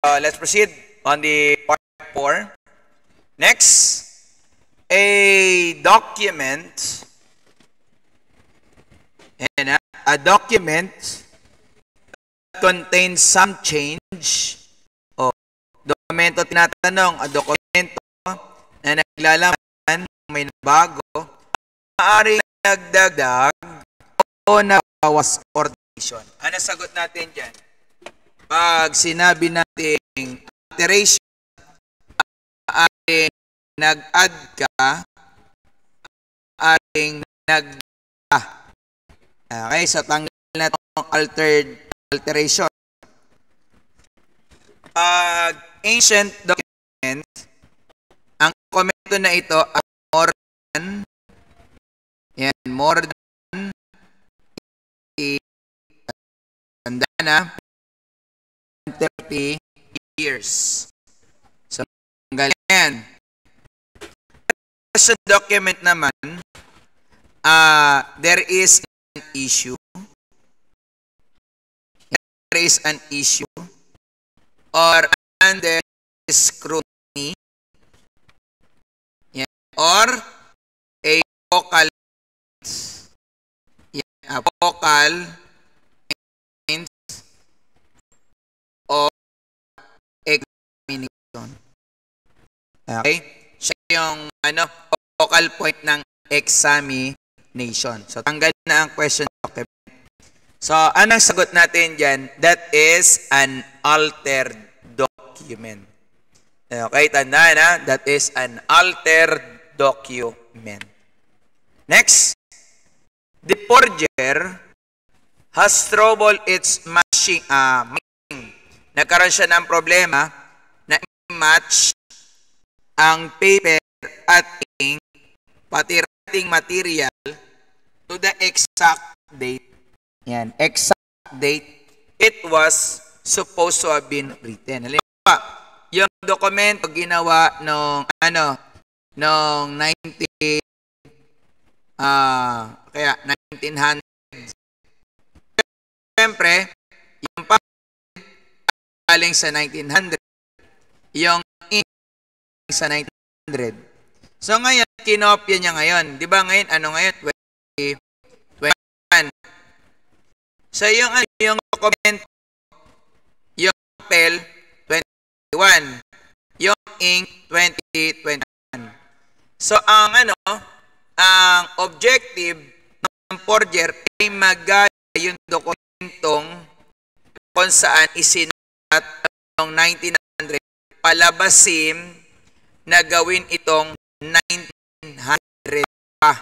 Uh, let's proceed on the part 4. Next, a document. And a document that contains some change. O, dokumento tinatanong, a dokumento na naglalaman may bago, maaaring nagdagdag o nabawas ordination. Ano sagot natin dyan? pag sinabi natin alteration ating nag-add ka ay nag Okay, so tanggal na tong altered alteration. Pag ancient document, ang komento na ito ay more than yan, more than tanda na 30 years. So, ang galing. Sa document naman, uh, there is an issue. There is an issue or under scrutiny yeah, or a vocal yeah, a vocal Okay? Siya yung ano, focal point ng examination. So, tanggal na ang question Okay. So, ano ang sagot natin dyan? That is an altered document. Okay, tandaan ha. That is an altered document. Next. The forger has trouble its matching. Uh, ah, matching. Nagkaroon siya ng problema na match ang paper at ink, pati writing material to the exact date. Yan, exact date it was supposed to have been written. Halimbawa, yung dokumento ginawa nung ano, nung 19 ah uh, kaya 1900 Siyempre, yung pa galing sa 1900, yung sa 1900. So ngayon, kinopya niya ngayon. Di ba ngayon, ano ngayon? 21. So yung, ano, yung document, yung pel, 21. Yung ink, 2021. So ang ano, ang objective ng forger ay magaya yung dokumentong kung saan isinulat noong 1900 palabasin nagawin itong 1900 pa.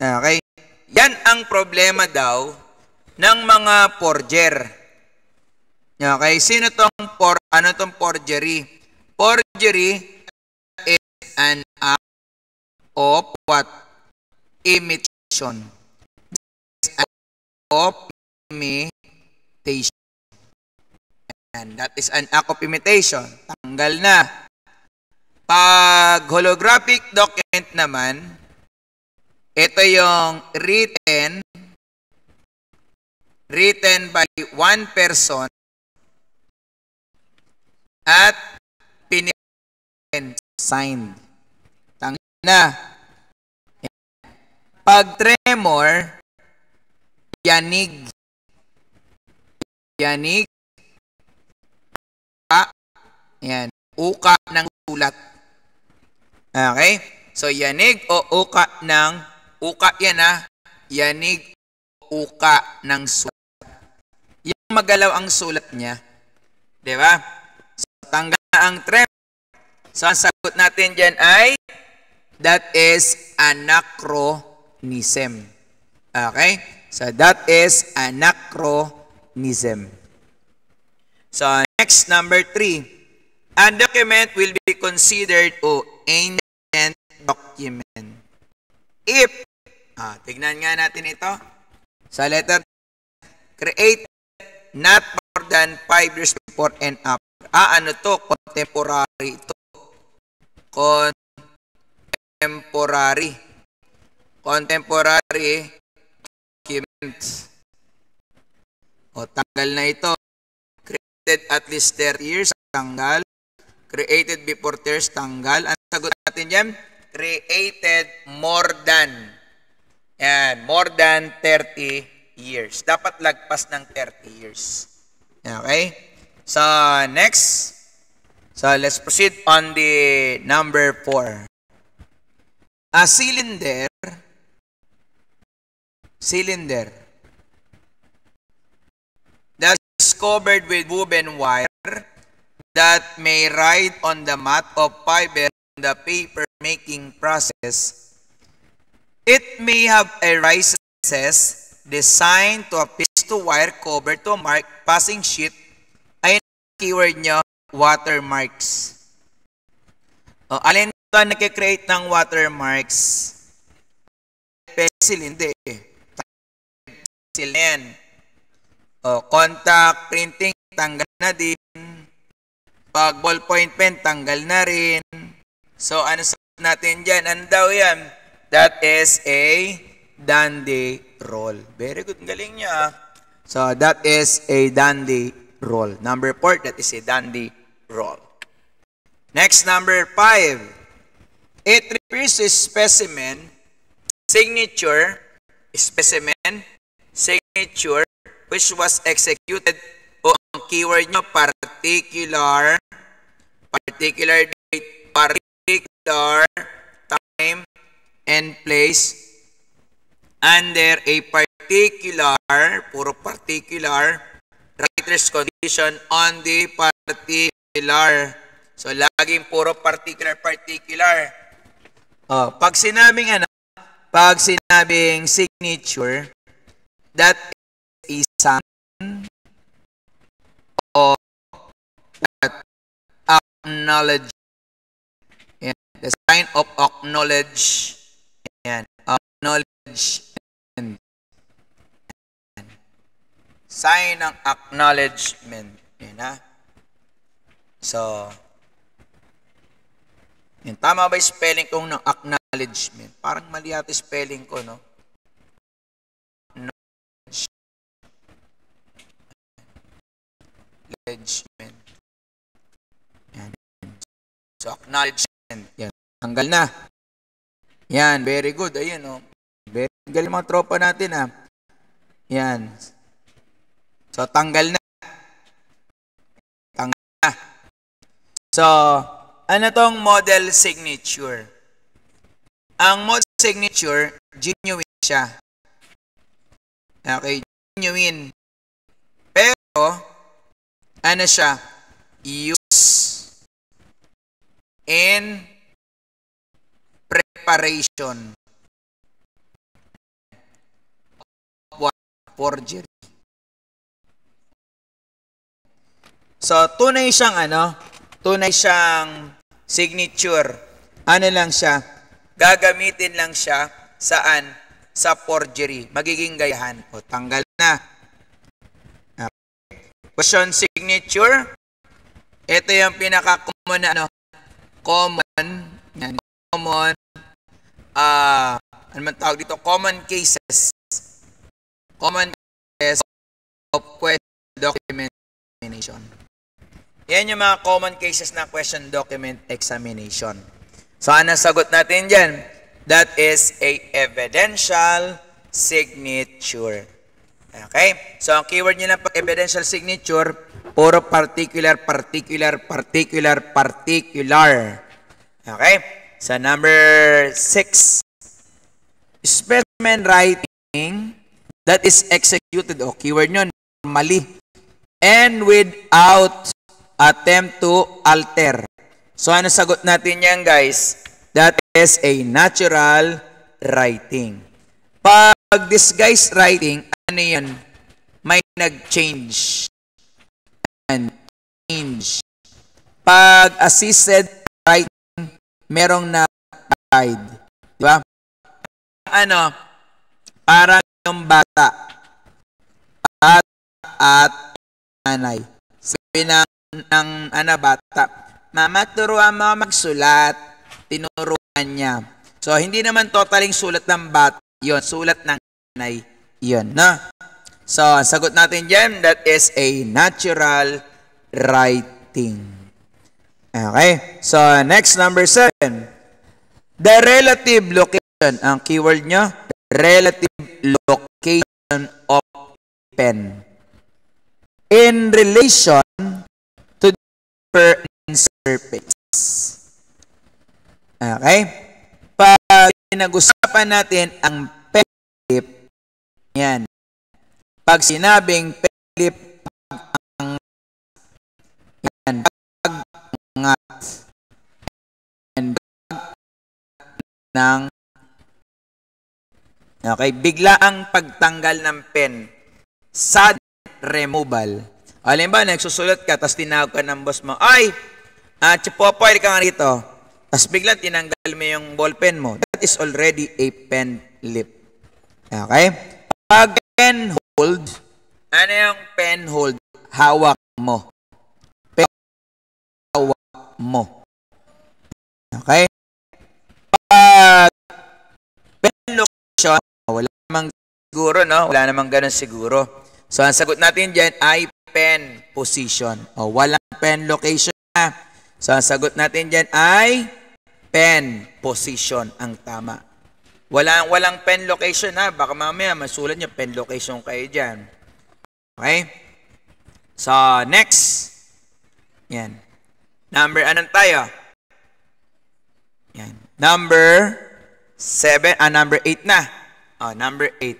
Okay? Yan ang problema daw ng mga forger. Okay? Sino tong for, ano tong forgery? Forgery is an act of what? Imitation. This act of imitation. And that is an act of imitation. Tanggal na. Pag holographic document naman, ito yung written, written by one person at pinit signed. Tangin na. Pag tremor, yanig. Yanig. Uka. Yan. Uka ng sulat. Okay? So, yanig o uka ng, uka yan ha, yanig o uka ng sulat. Yung magalaw ang sulat niya. Di ba? So, tanggal na ang trem. So, ang sagot natin dyan ay, that is anachronism. Okay? So, that is anachronism. So, next, number three. A document will be considered o ancient argument. If, ah, tignan nga natin ito. Sa letter, created not more than 5 years before and up. Ah, ano to? Contemporary ito. Contemporary. Contemporary documents. O, tanggal na ito. Created at least 30 years, tanggal. Created before 30 years, tanggal. Ang sagot natin dyan? created more than and more than 30 years. Dapat lagpas ng 30 years. Okay? So, next. So, let's proceed on the number 4. A cylinder. Cylinder. That's covered with woven wire that may ride on the mat of fiber on the paper making process, it may have a rises designed to affix to wire cover to mark passing sheet ay keyword niya, watermarks. O, uh, alin ito ang nakikreate ng watermarks? Pencil, hindi. Pencil yan. O, uh, contact, printing, tanggal na din. Pag ballpoint pen, tanggal na rin. So, ano sa natin dyan. Ano daw yan? That is a dandy roll. Very good. Galing niya. Ah. So, that is a dandy roll. Number 4, that is a dandy roll. Next, number 5. It refers to specimen, signature, specimen, signature, which was executed o ang keyword nyo, particular, particular door, time, and place under a particular, puro particular, writer's condition on the particular. So, laging puro particular, particular. Oh, pag sinabing ano, pag sinabing signature, that is some sign of The sign of acknowledge. Ayan. Acknowledge. and Sign ng acknowledgement. Ayan ha. So, yun, tama ba spelling ko ng acknowledgement? Parang mali ata spelling ko, no? Acknowledgement. So, acknowledge yan. Tanggal na. Yan. Very good. Ayun, oh. Very galing mga tropa natin, ah. Yan. So, tanggal na. Tanggal na. So, ano tong model signature? Ang model signature, genuine siya. Okay, genuine. Pero, ano siya? Use in preparation of forgery. So, tunay siyang ano, tunay siyang signature. Ano lang siya, gagamitin lang siya saan? Sa forgery. Magiging gayahan. O, tanggal na. Okay. Question signature. Ito yung pinaka-common na ano, common, yan, common, ah, uh, ano man tawag dito, common cases, common cases of question document examination. Yan yung mga common cases na question document examination. So, anong sagot natin dyan? That is a evidential signature. Okay? So, ang keyword nyo lang pag evidential signature, Puro particular, particular, particular, particular. Okay? Sa so number 6, specimen writing that is executed, o oh, keyword nyo, normally, and without attempt to alter. So ano sagot natin yan guys? That is a natural writing. Pag disguised writing, ano yan? May nag-change and change. Pag assisted writing, merong na guide. Di ba? Ano? Para yung bata. At at nanay. Sabi ng, ng ano, bata, Mama, turuan mo magsulat. Tinuruan niya. So, hindi naman totaling sulat ng bata. yon sulat ng nanay. yon no? So, ang sagot natin dyan, that is a natural writing. Okay? So, next, number seven. The relative location. Ang keyword nyo, relative location of pen. In relation to the paper and surface. Okay? Pag pinag-usapan natin ang pen tip, yan, pag sinabing Philip ang yan, pagangat and ng Okay, bigla ang pagtanggal ng pen. Sudden removal. Alin ba, nagsusulat ka, tapos tinawag ka ng boss mo, ay, uh, ah, chipopoy ka nga rito. Tapos bigla tinanggal mo yung ballpen mo. That is already a pen lip. Okay? Pag pen hold? Ano yung pen hold? Hawak mo. Pen hawak mo. Okay? Pag pen location, wala namang siguro, no? Wala namang ganun siguro. So, ang sagot natin dyan ay pen position. O, walang pen location na. So, ang sagot natin dyan ay pen position ang tama. Wala, walang pen location ha. Baka mamaya masulat niya pen location kayo dyan. Okay? So, next. Yan. Number, anong tayo? Yan. Number 7, ah, number 8 na. Oh, number 8.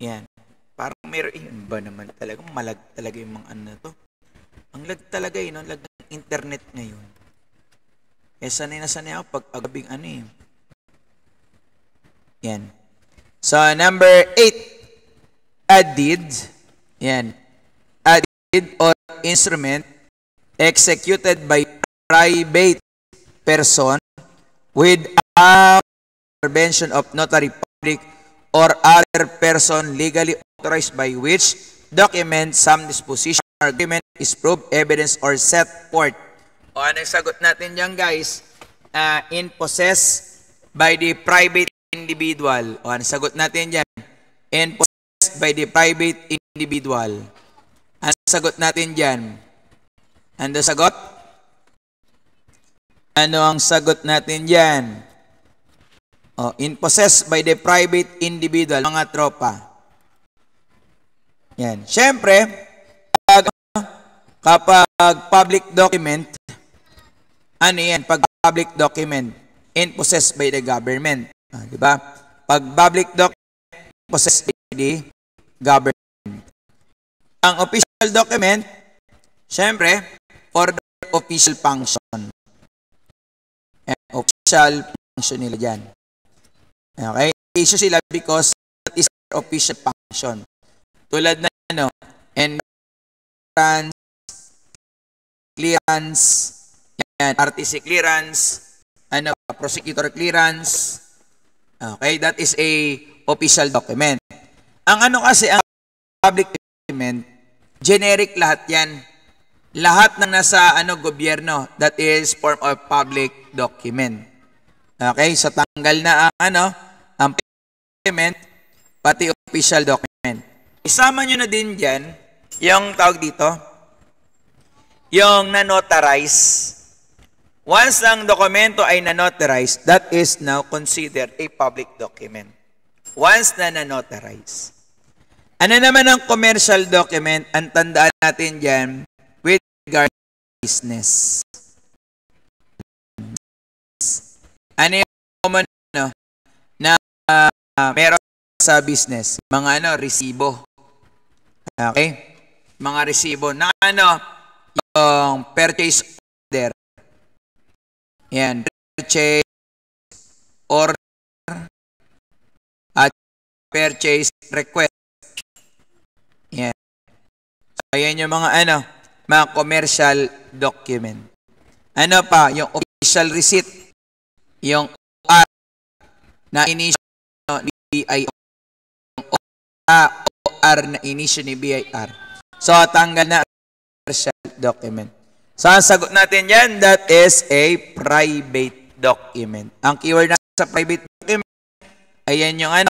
Yan. Parang meron, yun ba naman talaga? Malag talaga yung mga ano to. Ang lag talaga yun, ang lag ng internet ngayon. Eh, sanay na sanay ako pag agabing ano eh yan. So, number eight, added. Yan. Added or instrument executed by private person without intervention of notary public or other person legally authorized by which document, some disposition, argument is proved evidence, or set forth. O anong sagot natin dyan guys? Uh, in possess by the private individual. O, ang sagot natin dyan, and possessed by the private individual. Ang sagot natin dyan, ano sagot? Ano ang sagot natin dyan? O, in possessed by the private individual, mga tropa. Yan. Siyempre, kapag, kapag public document, ano yan? Pag public document, in possessed by the government. Ah, di ba? Pag public document possess the government. Ang official document, syempre, for the official function. And official function nila dyan. Okay? Issue sila because that is their official function. Tulad na ano, entrance, clearance, yan, RTC clearance, ano, prosecutor clearance, Okay, that is a official document. Ang ano kasi, ang public document, generic lahat yan. Lahat ng nasa ano gobyerno, that is form of public document. Okay, so tanggal na ang ah, ano, ang payment, pati official document. Isama nyo na din dyan, yung tawag dito, yung na-notarize Once ang dokumento ay nanotarized, that is now considered a public document. Once na nanotarized. Ano naman ang commercial document? Ang tandaan natin dyan with regard to business. Ano yung common ano, na uh, meron sa business? Mga ano, resibo. Okay? Mga resibo na ano, yung purchase yan. Purchase order at purchase request. Yan. So, yan yung mga ano, mga commercial document. Ano pa? Yung official receipt. Yung OR na inisyo no, ni BIR. Yung OR na inisyo ni BIR. So, tanggal na commercial document sagot natin yan, that is a private document. Ang keyword natin sa private document, ayan yung ano,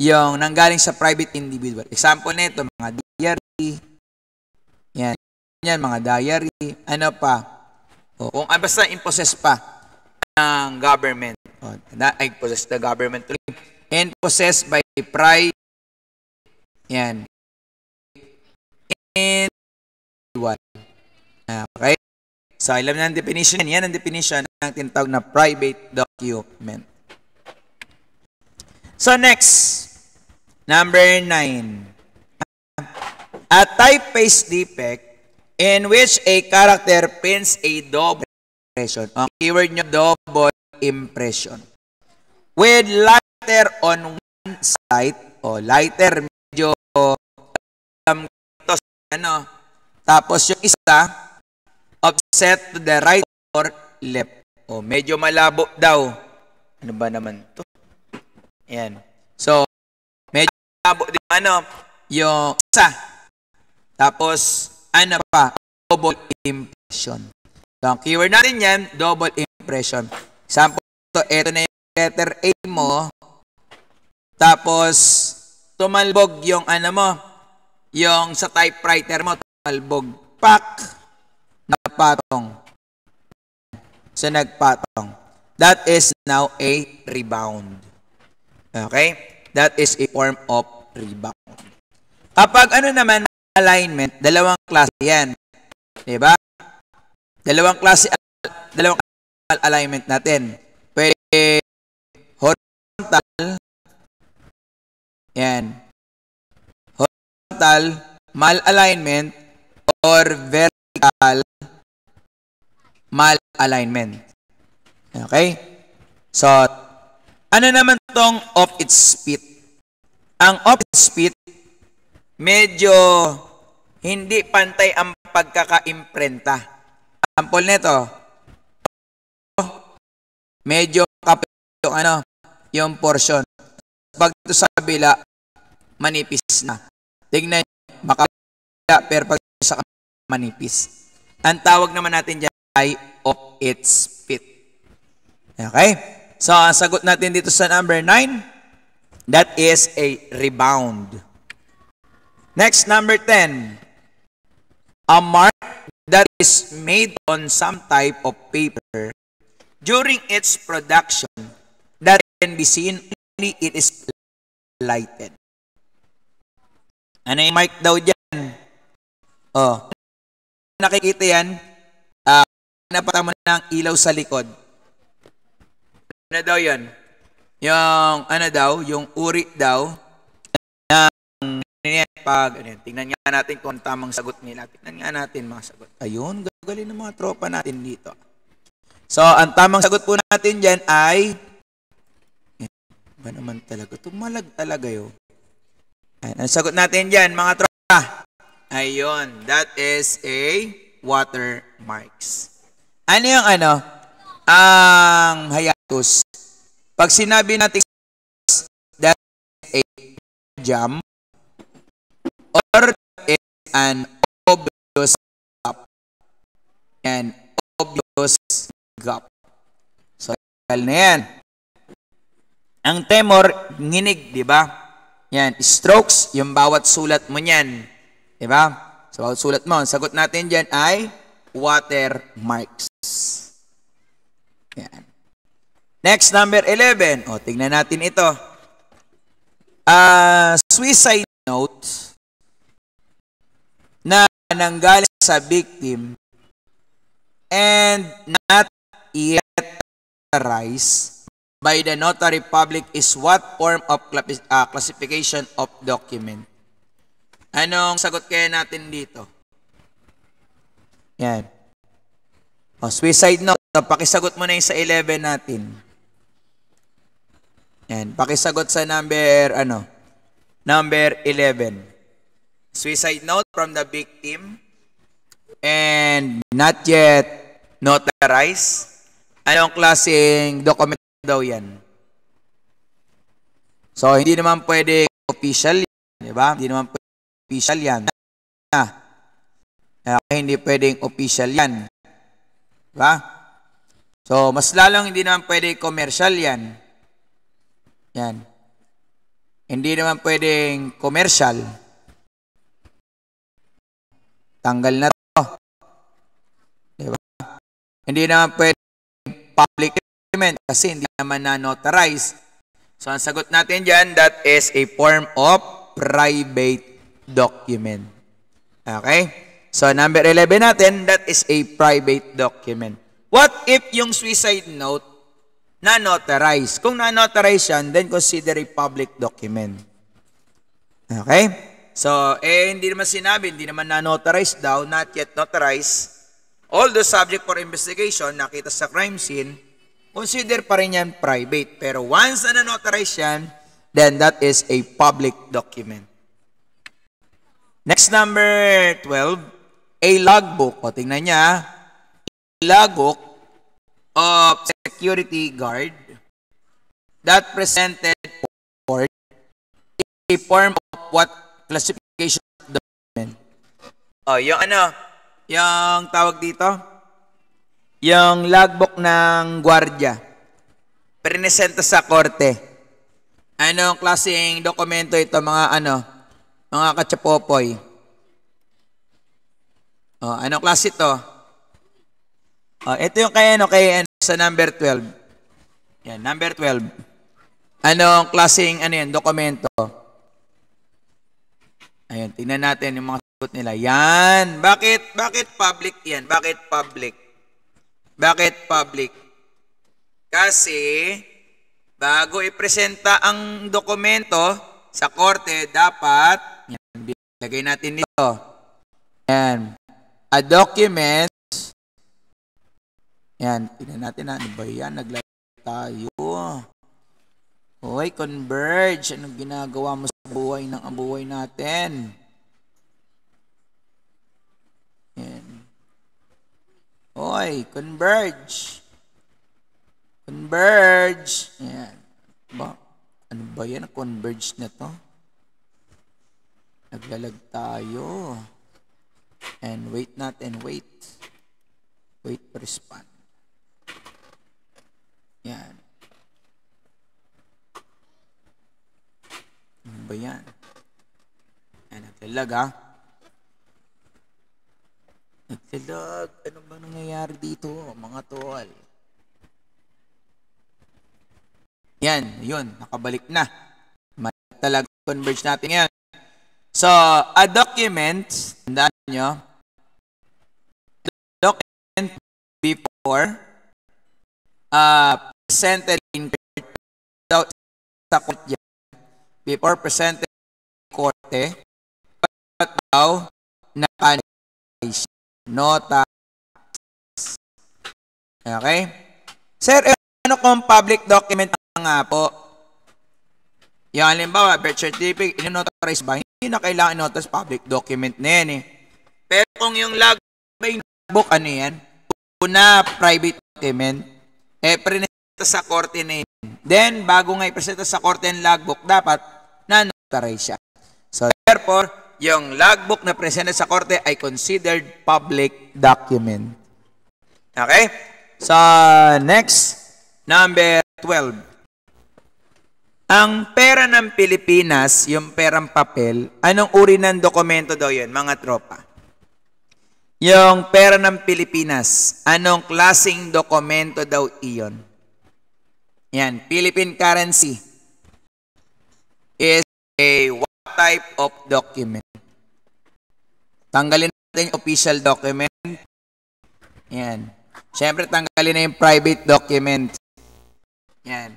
yung nanggaling sa private individual. Example nito, mga diary, yan, yan, mga diary, ano pa, o, kung ah, basta possess pa ng government, o, na, ay possess the government and possessed by private, yan, and what? Okay? So, alam na ang definition. Yan ang definition ng tinatawag na private document. So, next. Number nine. A typeface defect in which a character prints a double impression. Ang keyword niya, double impression. With lighter on one side, o lighter, medyo um, ano, tapos yung isa, upset to the right or left. O, medyo malabo daw. Ano ba naman to? Ayan. So, medyo malabo din ano, yung sa. Tapos, ano pa? Double impression. So, ang keyword natin yan, double impression. Example, ito, ito na yung letter A mo. Tapos, tumalbog yung ano mo, yung sa typewriter mo, tumalbog. Pak! nagpatong. Sa nagpatong. That is now a rebound. Okay? That is a form of rebound. Kapag ano naman alignment, dalawang klase yan. Di ba? Dalawang klase, dalawang alignment natin. Pwede horizontal, yan. Horizontal, malalignment, or vertical malalignment. Okay? So, ano naman tong off its speed? Ang off its speed, medyo hindi pantay ang pagkakaimprenta. Sample nito, medyo kapit yung ano, yung portion. Pag ito sa kabila, manipis na. Tignan nyo, makapila, pero pag sa manipis. Ang tawag naman natin dyan, eye of its feet. Okay? So, ang sagot natin dito sa number 9, that is a rebound. Next, number 10, a mark that is made on some type of paper during its production that can be seen only it is lighted. Ano yung mark daw dyan? Oh, nakikita yan napatama ng ilaw sa likod. Ano daw yun? Yung ano daw, yung uri daw ng ano pag, ano, tingnan nga natin kung tamang sagot nila. Tingnan nga natin mga sagot. Ayun, gagaling ng mga tropa natin dito. So, ang tamang sagot po natin dyan ay ba naman talaga? Tumalag talaga yun. Ayan, ang sagot natin dyan, mga tropa. Ayun, that is a watermarks. Ano yung ano? Ang hiatus. Pag sinabi natin that a jam or is an obvious gap. An obvious gap. So, na yan. Ang temor, nginig, di ba? Yan, strokes, yung bawat sulat mo niyan. Di ba? Sa bawat sulat mo, ang sagot natin diyan ay watermarks. Yan. Next, number 11. O, tingnan natin ito. Uh, suicide note na nanggaling sa victim and not yet authorized by the notary public is what form of ah, classification of document? Anong sagot kaya natin dito? Yan. O, oh, suicide note, pakisagot mo na yung sa 11 natin. Yan, pakisagot sa number, ano, number 11. Suicide note from the victim and not yet notarized. Anong klaseng dokumento daw yan? So, hindi naman pwede official yan, di ba? Hindi naman pwede official yan. Kaya ah, ah, hindi pwedeng official yan. Diba? So, mas lalong hindi naman pwede commercial yan. Yan. Hindi naman pwedeng commercial. Tanggal na to. Diba? Hindi naman pwedeng public document kasi hindi naman na notarized. So, ang sagot natin dyan, that is a form of private document. Okay? So number 11 natin, that is a private document. What if yung suicide note na notarize? Kung na notarize yan, then consider a public document. Okay? So, eh, hindi naman sinabi, hindi naman na-notarize daw, not yet notarized. All the subject for investigation, nakita sa crime scene, consider pa rin yan private. Pero once na na-notarize yan, then that is a public document. Next number 12, a logbook. O, tingnan niya. Ah. logbook of security guard that presented court a form of what classification of document. O, oh, yung ano, yung tawag dito, yung logbook ng gwardiya, prinesenta sa korte. Anong klaseng dokumento ito, mga ano, mga katsapopoy? Oh, anong klase to? Oh, ito yung kay ano, kay ano, sa number 12. Yan, number 12. Anong klaseng ano yan, dokumento? Ayun, tingnan natin yung mga sagot nila. Yan. Bakit bakit public yan? Bakit public? Bakit public? Kasi bago ipresenta ang dokumento sa korte, dapat yan, lagay natin dito. Yan a document yan, tignan natin na. Ano ba yan? Naglalaro tayo. Hoy, converge. Ano ginagawa mo sa buhay ng ang natin? Yan. Hoy, converge. Converge. Yan. Ba, ano ba yan? Converge na to? Naglalag tayo and wait not and wait. Wait to respond. Yan. Ano ba yan? Yan, naglalag ha. Naglalag. Ano ba nangyayari dito, mga tol? Yan, yun. Nakabalik na. May converge natin yan. So, a document, tandaan nyo, document before uh, presented in court sa court yan, before presented in korte, dapat daw na canonization, nota. Okay? Sir, ano kung public document nga po? Yung halimbawa, birth certificate, in ba? Hindi na kailangan i public document na yan eh kung yung logbook, ano yan? Una, private document. Eh, presenta sa korte na yan. Then, bago nga ipresenta sa korte ang logbook, dapat na notarize siya. So, therefore, yung logbook na presenta sa korte ay considered public document. Okay? So, next, number 12. Ang pera ng Pilipinas, yung perang papel, anong uri ng dokumento daw yun, mga tropa? Yung pera ng Pilipinas, anong klasing dokumento daw iyon? Yan, Philippine currency is a what type of document? Tanggalin natin yung official document. Yan. Siyempre, tanggalin na yung private document. Yan.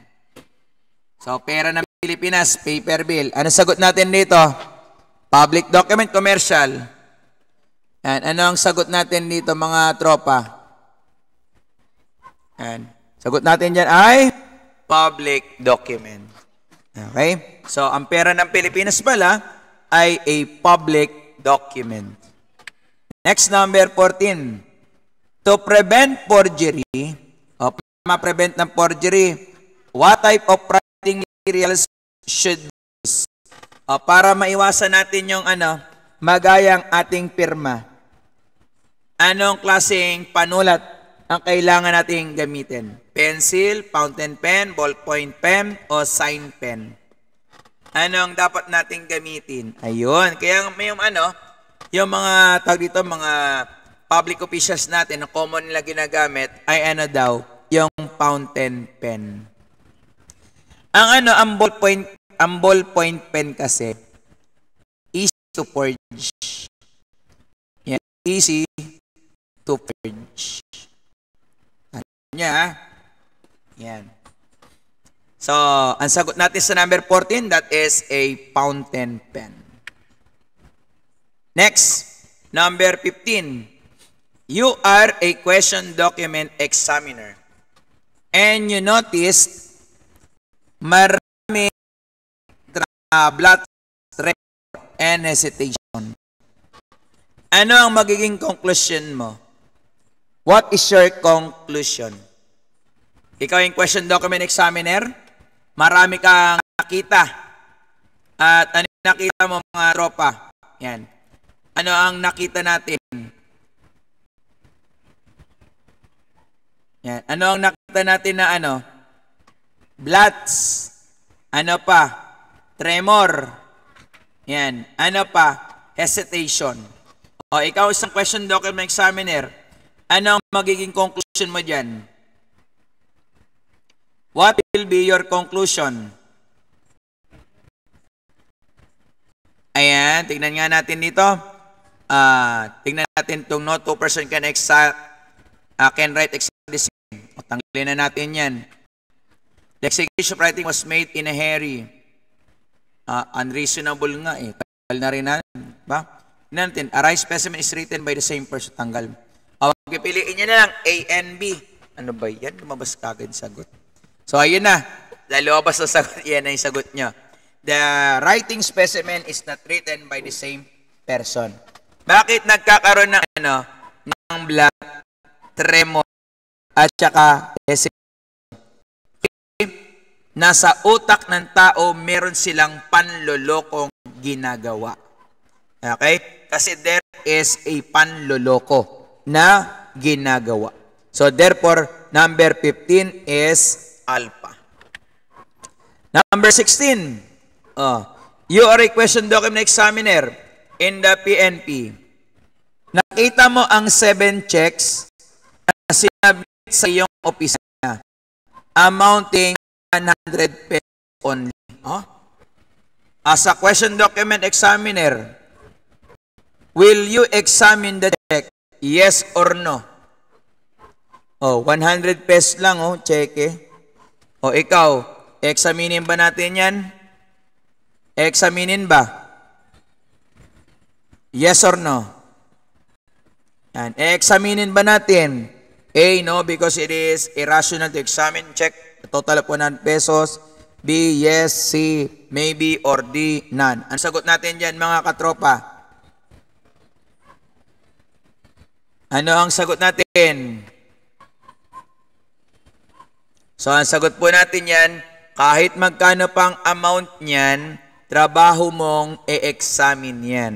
So, pera ng Pilipinas, paper bill. Ano sagot natin dito? Public document, commercial. And Ano ang sagot natin dito mga tropa? Yan. Sagot natin dyan ay public document. Okay? So, ang pera ng Pilipinas pala ay a public document. Next number 14. To prevent forgery, o ma-prevent ng forgery, what type of printing materials should be O, para maiwasan natin yung ano, magayang ating pirma. Anong klaseng panulat ang kailangan nating gamitin? Pencil, fountain pen, ballpoint pen, o sign pen? Ano ang dapat nating gamitin? Ayun. Kaya may yung ano, yung mga tawag dito, mga public officials natin, ang common nila ginagamit ay ano daw, yung fountain pen. Ang ano, ang ballpoint, ang ballpoint pen kasi, easy to forge. Yan, easy to purge. Ano niya, ah? Yan. So, ang sagot natin sa number 14, that is a fountain pen. Next, number 15. You are a question document examiner. And you noticed marami uh, blood stress and hesitation. Ano ang magiging conclusion mo? What is your conclusion? Ikaw yung question document examiner, marami kang nakita. At ano yung nakita mo mga tropa? Yan. Ano ang nakita natin? Yan. Ano ang nakita natin na ano? Blots. Ano pa? Tremor. Yan. Ano pa? Hesitation. O, ikaw isang question document examiner, ano ang magiging conclusion mo dyan? What will be your conclusion? Ayan, tignan nga natin dito. Uh, tignan natin itong no, two person can exact, uh, can write exactly the same. O, tanggalin na natin yan. The execution of writing was made in a hurry. Uh, ah, unreasonable nga eh. Tanggal na rin natin. Ba? Tignan natin, a rice specimen is written by the same person. Tanggal. Pipiliin niya na lang A and B. Ano ba yan? Lumabas kagad sagot. So, ayun na. Lalabas na sagot. Yan na yung sagot niya. The writing specimen is not written by the same person. Bakit nagkakaroon ng ano? Ng black tremor, at saka Nasa utak ng tao, meron silang panlolokong ginagawa. Okay? Kasi there is a panloloko na ginagawa. So therefore, number 15 is alpha. Number 16, uh, you are a question document examiner in the PNP. Nakita mo ang seven checks na sinabit sa iyong opisina amounting 100 pesos only. Huh? As a question document examiner, will you examine the Yes or no? Oh, 100 pesos lang oh, cheque. O oh, ikaw, eksaminin ba natin 'yan? Eksaminin ba? Yes or no? Yan, eksaminin ba natin? A, no, because it is irrational to examine, check, total of 100 pesos. B, yes, C, maybe, or D, none. Ang sagot natin dyan, mga katropa, Ano ang sagot natin? So ang sagot po natin yan, kahit magkano pang amount niyan, trabaho mong e-examine yan.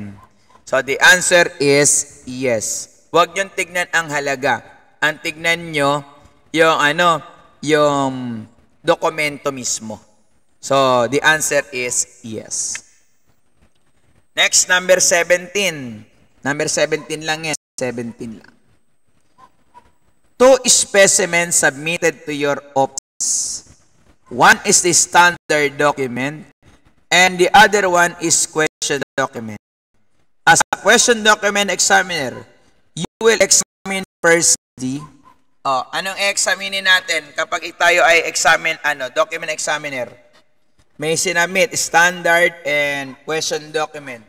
So the answer is yes. Huwag niyong tignan ang halaga. Ang tignan niyo, yung ano, yung dokumento mismo. So the answer is yes. Next, number 17. Number 17 lang yan. 17 lang. Two specimens submitted to your office. One is the standard document and the other one is question document. As a question document examiner, you will examine first the Oh, anong i-examine natin kapag tayo ay examine ano, document examiner? May sinamit standard and question document.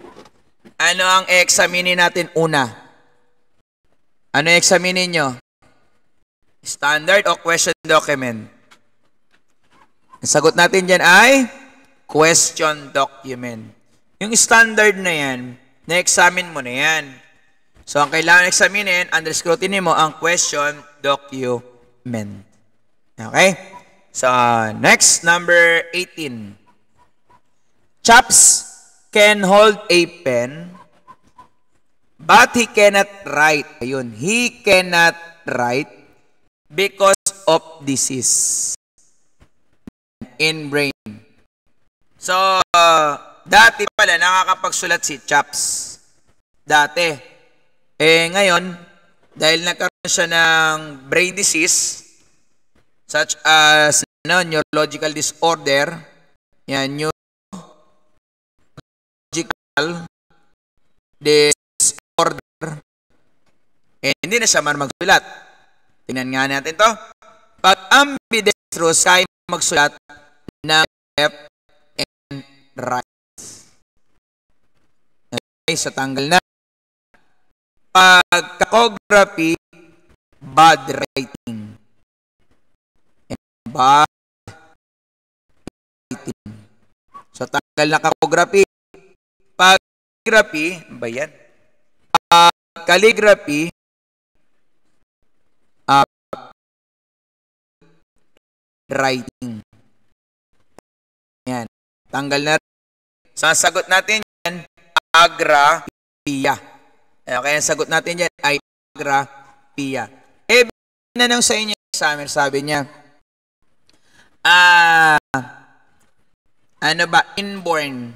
Ano ang i-examine natin una? Ano yung examinin nyo? Standard o question document? Ang sagot natin dyan ay question document. Yung standard na yan, na-examine mo na yan. So, ang kailangan examinin, under scrutiny mo, ang question document. Okay? So, next, number 18. Chaps can hold a pen But he cannot write. Ayun, he cannot write because of disease. In brain. So, uh, dati pala nakakapagsulat si Chaps. Dati. Eh, ngayon, dahil nagkaroon siya ng brain disease, such as ano, neurological disorder, yan, neurological order, eh, hindi na siya magsulat. Tingnan nga natin to. Pag ambidextrous, kaya magsulat na left and right. Okay, so tanggal na. Pagkakography, bad writing. And bad writing. So tanggal na kakography. Pag-graphy, ba yan? calligraphy, uh, writing. Yan. Tanggal na. Sasagot natin yan, agrapia. Okay, ang sagot natin yan ay agraphia. Eh, nang sa inyo, Summer, sabi niya, ah, uh, ano ba, inborn.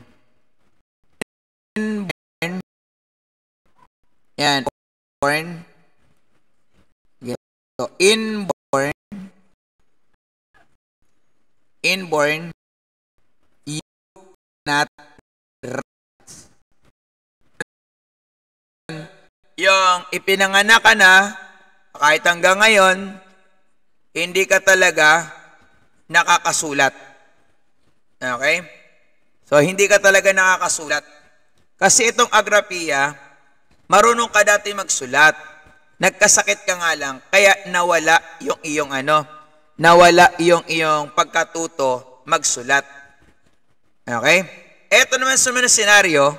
Inborn yan. Born. Ganito. Inborn. Inborn. You not yung ipinanganak ka na, kahit hanggang ngayon, hindi ka talaga nakakasulat. Okay? So, hindi ka talaga nakakasulat. Kasi itong agrapiya, Marunong ka dati magsulat. Nagkasakit ka nga lang, kaya nawala yung iyong ano, nawala yung iyong pagkatuto magsulat. Okay? Ito naman sa mga senaryo,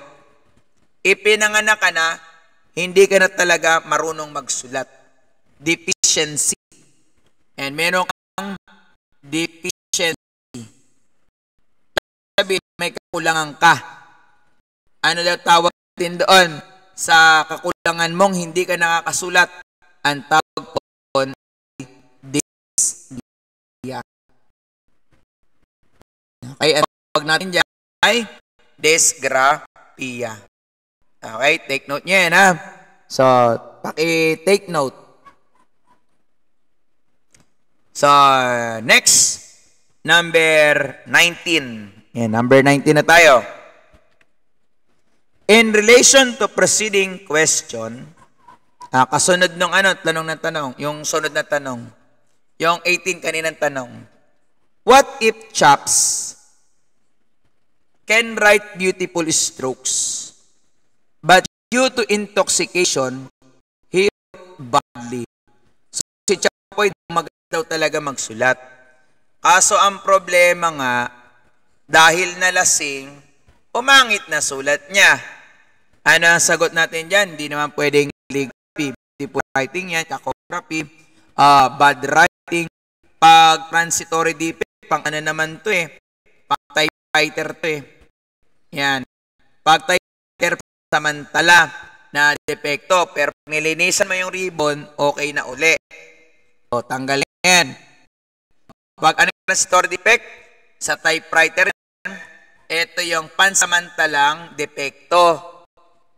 ipinanganak ka na, hindi ka na talaga marunong magsulat. Deficiency. And meron kang deficiency. Sabi, may kakulangan ka. Ano daw tawag din doon? sa kakulangan mong hindi ka nakakasulat, ang tawag po ay dyslexia. Okay, ang tawag natin dyan ay dysgraphia. Okay, take note nyo yan ha. So, paki-take note. So, next, number 19. Yan, number 19 na tayo. In relation to preceding question, ah, kasunod nung ano, tanong na tanong, yung sunod na tanong, yung 18 kaninang tanong, what if chaps can write beautiful strokes, but due to intoxication, he badly. So si Chapoy magaling talaga magsulat. Kaso ang problema nga, dahil nalasing, umangit na sulat niya. Ano ang sagot natin dyan? Hindi naman pwedeng calligraphy, beautiful writing yan, cacography, uh, bad writing, pag transitory defect, pang ano naman to eh, pang typewriter to eh. Yan. Pag typewriter samantala na depekto, pero pag nilinisan mo yung ribbon, okay na uli. O, tanggalin yan. Pag ano yung transitory defect, sa typewriter, ito yung pansamantalang depekto.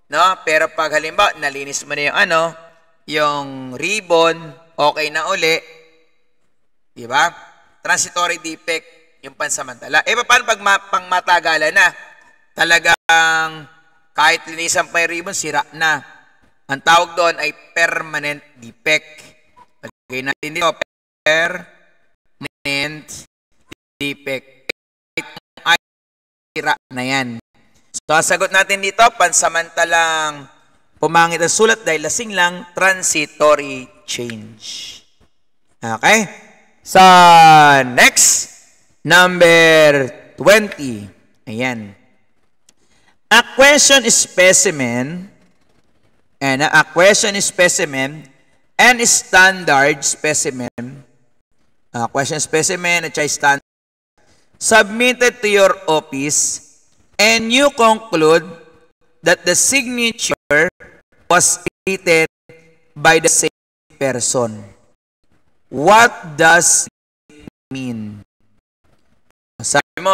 No? Pero pag halimbawa, nalinis mo na yung ano, yung ribbon, okay na uli. Di ba? Transitory defect, yung pansamantala. Eh, paano pag ma- pang matagalan na? Talagang kahit linisan pa yung ribbon, sira na. Ang tawag doon ay permanent defect. Lagay natin dito, permanent defect tira na yan. So, ang sagot natin dito, pansamantalang pumangit ang sulat dahil lasing lang, transitory change. Okay? So, next, number 20. Ayan. A question specimen, and a question specimen, and standard specimen, a question specimen at standard submitted to your office and you conclude that the signature was created by the same person. What does it mean? Sabi mo,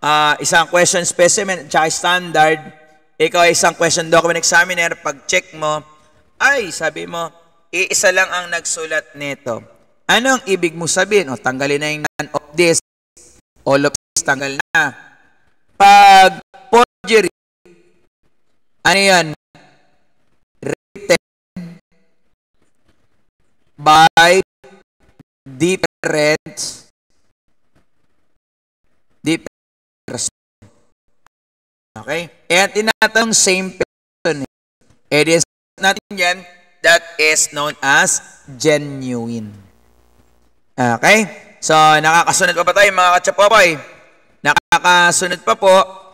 uh, isang question specimen at standard, ikaw ay isang question document examiner, pag-check mo, ay, sabi mo, iisa lang ang nagsulat nito. Ano ang ibig mo sabihin? O, tanggalin na yung none of this all of this tanggal na. Pag forgery, ano yan? Written by different different person. Okay? Kaya tinatanong same person. Eh. Eh, It is natin yan that is known as genuine. Okay? So, nakakasunod pa ba tayo mga katsapapay? Nakakasunod pa po